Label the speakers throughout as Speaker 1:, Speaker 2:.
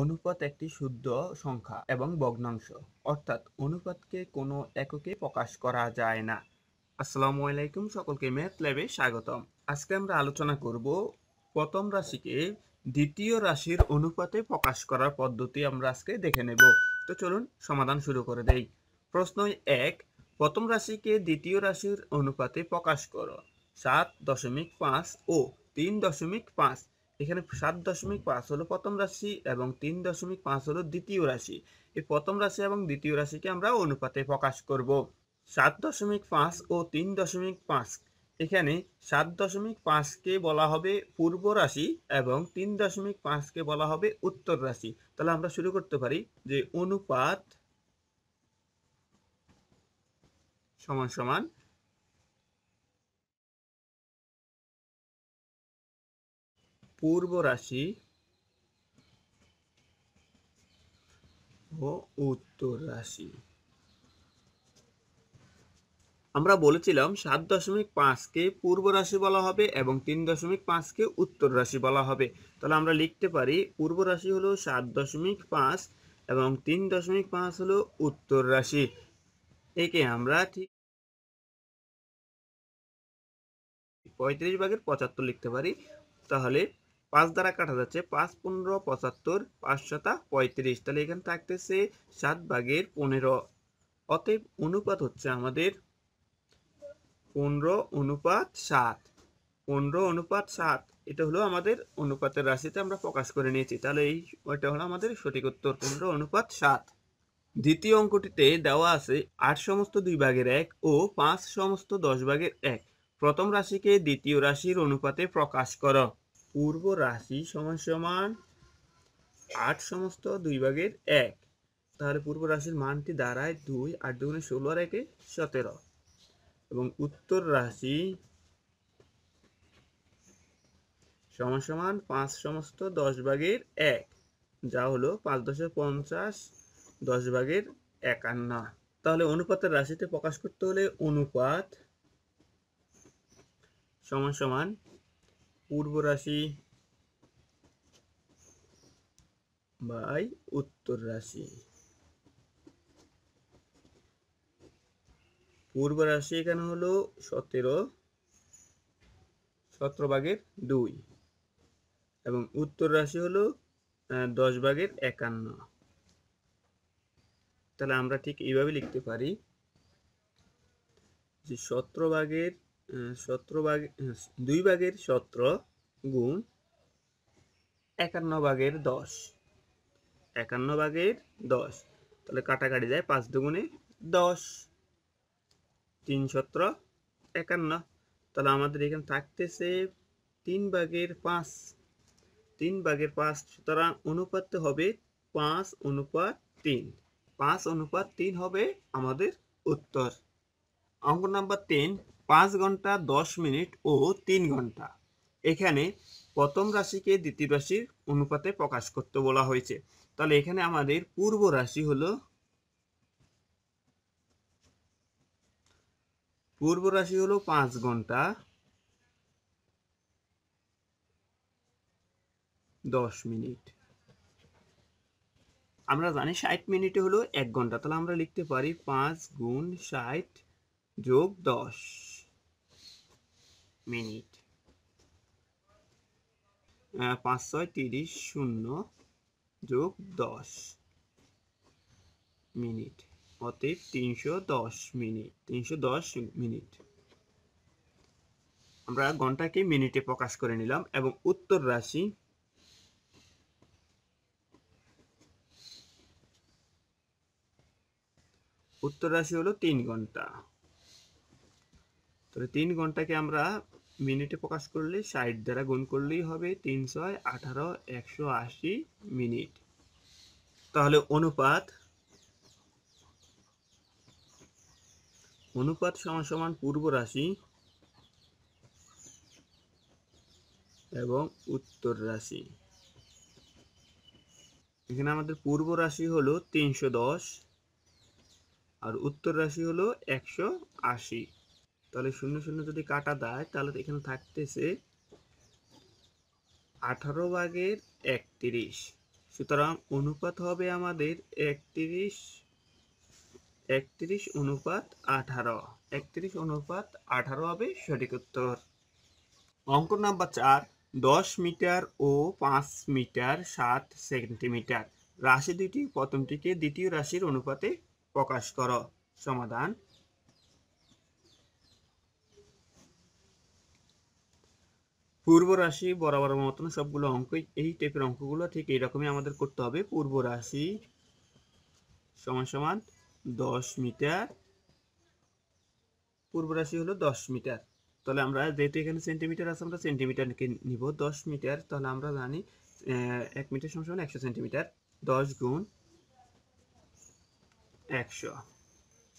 Speaker 1: অনুপাত একটি শুদ্ধ সংখ্যা এবং ভগ্নাংশ অর্থাৎ অনুপাতকে কোনো এককে প্রকাশ করা যায় না আসসালামু আলাইকুম সকলকে ম্যাথ ল্যাবে স্বাগতম আজকে আমরা আলোচনা করব প্রথম রাশিকে দ্বিতীয় রাশির অনুপাতে প্রকাশ করার পদ্ধতি আমরা আজকে দেখে নেব তো চলুন সমাধান শুরু করে দেই প্রশ্ন এক প্রথম রাশিকে দ্বিতীয় রাশির অনুপাতে প্রকাশ করো সাত দশমিক পাঁচ ও তিন দশমিক পাঁচ এখানে সাত দশমিক পাঁচ হলো প্রথম রাশি এবং তিন দশমিক পাঁচ হলো দ্বিতীয় রাশি এই প্রথম রাশি এবং দ্বিতীয় রাশিকে আমরা অনুপাতে প্রকাশ করব সাত দশমিক পাঁচ ও তিন দশমিক পাঁচ এখানে সাত দশমিক পাঁচকে বলা হবে পূর্ব রাশি এবং তিন দশমিক পাঁচকে বলা হবে উত্তর রাশি তাহলে আমরা শুরু করতে পারি যে অনুপাত সমান সমান পূর্ব রাশি ও উত্তর রাশি আমরা বলেছিলাম সাত দশমিক পাঁচকে পূর্ব রাশি বলা হবে এবং তিন দশমিক পাঁচকে উত্তর রাশি বলা হবে তাহলে আমরা লিখতে পারি পূর্ব রাশি হলো সাত দশমিক পাঁচ এবং তিন দশমিক পাঁচ হলো উত্তর রাশি একে আমরা ঠিক পঁয়ত্রিশ ভাগের পঁচাত্তর লিখতে পারি তাহলে পাঁচ দ্বারা কাটা যাচ্ছে পাঁচ পনেরো পঁচাত্তর পাঁচ শতা পঁয়ত্রিশ তাহলে এখানে থাকতেছে সাত ভাগের পনেরো অতএব অনুপাত হচ্ছে আমাদের পনেরো অনুপাত সাত পনেরো অনুপাত সাত এটা হলো আমাদের অনুপাতের রাশিতে আমরা প্রকাশ করে নিয়েছি তাহলে এই ওইটা হলো আমাদের সঠিক উত্তর পনেরো অনুপাত সাত দ্বিতীয় অঙ্কটিতে দেওয়া আছে আট সমস্ত দুই ভাগের এক ও পাঁচ সমস্ত দশ ভাগের এক প্রথম রাশিকে দ্বিতীয় রাশির অনুপাতে প্রকাশ করা পূর্ব রাশি সমান সমান আট সমস্ত দুই ভাগের এক তাহলে পূর্ব রাশির মানটি দাঁড়ায় দুই আট দুগুণে ষোলো আর একে সতেরো এবং উত্তর রাশি সমান সমান পাঁচ সমস্ত দশ ভাগের এক যা হলো পাঁচ দশে পঞ্চাশ দশ ভাগের একান্ন তাহলে অনুপাতের রাশিতে প্রকাশ করতে হলে অনুপাত সমান সমান পূর্ব রাশি বাই উত্তর রাশি পূর্ব রাশি এখানে হলো সতেরো সতেরো ভাগের দুই এবং উত্তর রাশি হলো দশ ভাগের একান্ন তাহলে আমরা ঠিক এইভাবে লিখতে পারি যে সতেরো ভাগের সতেরো ভাগ দুই ভাগের সতেরো গুণ একান্ন ভাগের দশ একান্ন ভাগের দশ তাহলে কাটাকাটি যায় পাঁচ দুগুণে দশ তিন সত্র একান্ন তাহলে আমাদের এখানে থাকতেছে তিন ভাগের পাঁচ তিন ভাগের পাঁচ সুতরাং অনুপাত হবে পাঁচ অনুপাত তিন পাঁচ অনুপাত তিন হবে আমাদের উত্তর অঙ্ক নাম্বার তিন পাঁচ ঘন্টা দশ মিনিট ও তিন ঘন্টা এখানে প্রথম রাশিকে দ্বিতীয় রাশির অনুপাতে প্রকাশ করতে বলা হয়েছে তাহলে এখানে আমাদের পূর্ব রাশি হল পূর্ব রাশি হল পাঁচ ঘন্টা দশ মিনিট আমরা জানি ষাট মিনিটে হলো এক ঘন্টা তাহলে আমরা লিখতে পারি পাঁচ গুণ ষাট যোগ দশ মিনিট পাঁচ ছয় তিরিশ শূন্য যোগ দশ মিনিট অতএব তিনশো দশ মিনিট তিনশো দশ মিনিট আমরা ঘন্টাকে মিনিটে প্রকাশ করে নিলাম এবং উত্তর রাশি উত্তর রাশি হলো তিন ঘন্টা তাহলে তিন ঘন্টাকে আমরা মিনিটে প্রকাশ করলে ষাট দ্বারা গুণ করলেই হবে তিন ছয় আঠারো একশো আশি মিনিট তাহলে অনুপাত অনুপাত সমান সমান পূর্ব রাশি এবং উত্তর রাশি এখানে আমাদের পূর্ব রাশি হল তিনশো দশ আর উত্তর রাশি হল একশো আশি তাহলে শূন্য শূন্য যদি কাটা দেয় তাহলে এখানে থাকতেছে আঠারো ভাগের একত্রিশ সুতরাং অনুপাত হবে আমাদের একত্রিশ একত্রিশ অনুপাত আঠারো একত্রিশ অনুপাত আঠারো হবে সঠিক উত্তর অঙ্ক নাম্বার চার দশ মিটার ও পাঁচ মিটার সাত সেন্টিমিটার রাশি দুটি প্রথমটিকে দ্বিতীয় রাশির অনুপাতে প্রকাশ করো সমাধান পূর্ব রাশি বরাবর মতন সবগুলো অঙ্কই এই টাইপের অঙ্কগুলো ঠিক এইরকমই আমাদের করতে হবে পূর্ব রাশি সমান সমান দশ মিটার পূর্ব রাশি হলো দশ মিটার তাহলে আমরা যেহেতু এখানে সেন্টিমিটার আছে আমরা সেন্টিমিটারকে নিব দশ মিটার তাহলে আমরা জানি এক মিটার সমান সমান একশো সেন্টিমিটার দশ গুণ একশো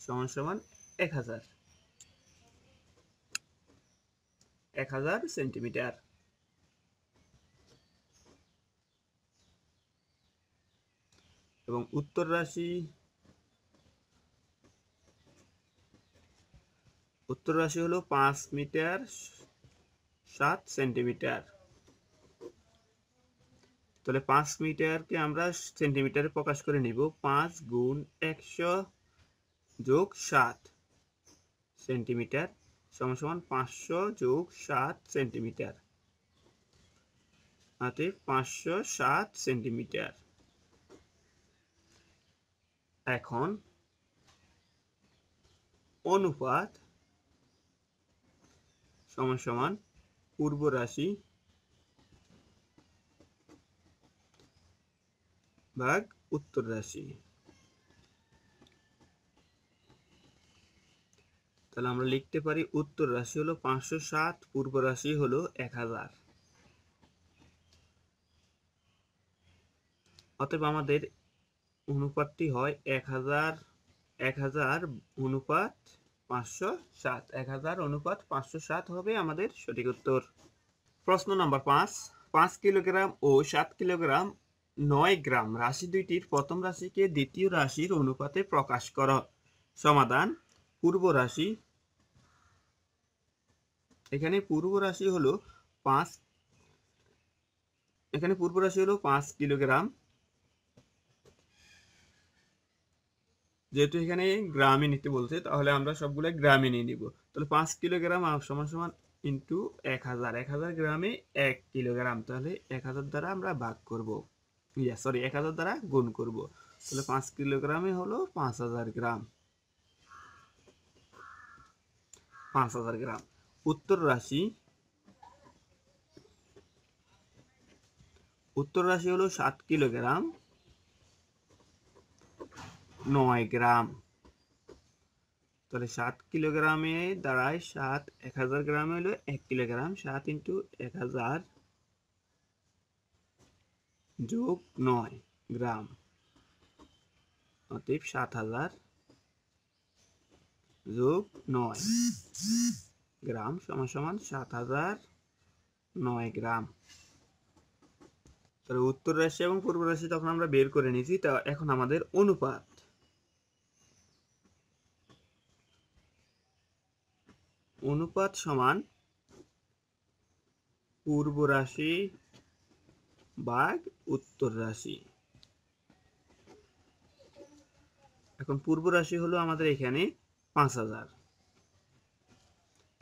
Speaker 1: সমান সমান এক হাজার এক হাজার সেন্টিমিটার এবং উত্তর রাশি উত্তর রাশি হলো পাঁচ মিটার সাত সেন্টিমিটার তাহলে পাঁচ মিটারকে আমরা সেন্টিমিটারে প্রকাশ করে নিব পাঁচ গুণ একশো যোগ সাত সেন্টিমিটার সমান সমান পাঁচশো যোগ সাত সেন্টিমিটার অতএব পাঁচশো সাত সেন্টিমিটার এখন অনুপাত সমান সমান পূর্ব রাশি ভাগ উত্তর রাশি তাহলে আমরা লিখতে পারি উত্তর রাশি হলো পাঁচশো সাত পূর্ব রাশি হলো এক হাজার অতএব আমাদের অনুপাতটি হয় এক হাজার এক হাজার অনুপাত পাঁচশো সাত এক হাজার অনুপাত পাঁচশো সাত হবে আমাদের সঠিক উত্তর প্রশ্ন নাম্বার পাঁচ পাঁচ কিলোগ্রাম ও সাত কিলোগ্রাম নয় গ্রাম রাশি দুইটির প্রথম রাশিকে দ্বিতীয় রাশির অনুপাতে প্রকাশ কর সমাধান পূর্ব রাশি এখানে পূর্ব রাশি হলো পাঁচ এখানে পূর্ব রাশি হলো পাঁচ কিলোগ্রাম যেহেতু এখানে গ্রামে নিতে বলছে তাহলে আমরা সবগুলো গ্রামে নিয়ে নিব তাহলে পাঁচ কিলোগ্রাম সমান সমান ইন্টু এক হাজার এক হাজার গ্রামে এক কিলোগ্রাম তাহলে এক হাজার দ্বারা আমরা ভাগ করব ইয়া সরি এক হাজার দ্বারা গুণ করব তাহলে পাঁচ কিলোগ্রামে হলো পাঁচ হাজার গ্রাম পাঁচ হাজার গ্রাম উত্তর রাশি উত্তর রাশি হলো সাত কিলোগ্রাম নয় গ্রাম তাহলে সাত কিলোগ্রামে দাঁড়ায় সাত এক হাজার গ্রামে হলো এক কিলোগ্রাম সাত ইন্টু এক হাজার যোগ নয় গ্রাম অতএব সাত হাজার যোগ নয় গ্রাম সমান সমান সাত হাজার নয় গ্রাম তাহলে উত্তর রাশি এবং পূর্ব রাশি তখন আমরা বের করে নিয়েছি তা এখন আমাদের অনুপাত অনুপাত সমান পূর্ব রাশি বাঘ উত্তর রাশি এখন পূর্ব রাশি হলো আমাদের এখানে পাঁচ হাজার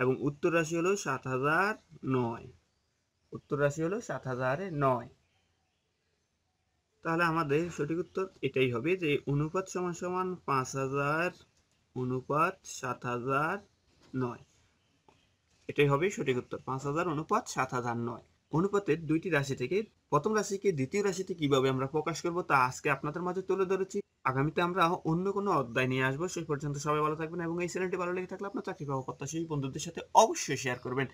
Speaker 1: এবং উত্তর রাশি হলো সাত হাজার নয় উত্তর রাশি হলো সাত হাজারে নয় তাহলে আমাদের সঠিক উত্তর এটাই হবে যে অনুপাত সমান সমান পাঁচ হাজার অনুপাত সাত হাজার নয় এটাই হবে সঠিক উত্তর পাঁচ হাজার অনুপাত সাত হাজার নয় অনুপাতের দুইটি রাশি থেকে প্রথম রাশিকে দ্বিতীয় রাশিতে কিভাবে আমরা প্রকাশ করব তা আজকে আপনাদের মাঝে তুলে ধরেছি আগামীতে আমরা অন্য কোনো অধ্যায় নিয়ে আসবো সেই পর্যন্ত সবাই ভালো থাকবেন এবং এই চ্যানেলটি ভালো লেগে থাকলে আপনার চাকরি পাওয়া সেই বন্ধুদের সাথে অবশ্যই শেয়ার করবেন